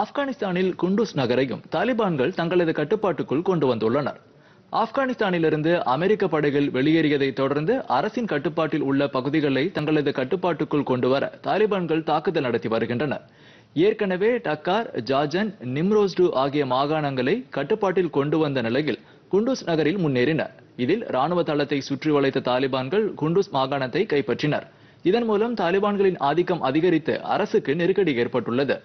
ஆப்கானிஸ்தானில் குண்டூஸ் நகரையும் தாலிபான்கள் தங்களது கட்டுப்பாட்டுக்குள் கொண்டு வந்துள்ளனர் ஆப்கானிஸ்தானிலிருந்து அமெரிக்க படைகள் வெளியேறியதை தொடர்ந்து அரசின் கட்டுப்பாட்டில் உள்ள பகுதிகளை தங்களது கட்டுப்பாட்டுக்குள் கொண்டுவர தாலிபான்கள் தாக்குதல் நடத்தி வருகின்றனர் ஏற்கனவே டக்கார் ஜாஜன் நிம்ரோஸ்டு ஆகிய மாகாணங்களை கட்டுப்பாட்டில் கொண்டு வந்த நிலையில் குண்டூஸ் நகரில் முன்னேறினர் இதில் ராணுவ தளத்தை சுற்றி வளைத்த தாலிபான்கள் குண்டூஸ் மாகாணத்தை கைப்பற்றினர் இதன் மூலம் தாலிபான்களின் ஆதிக்கம் அதிகரித்து அரசுக்கு நெருக்கடி ஏற்பட்டுள்ளது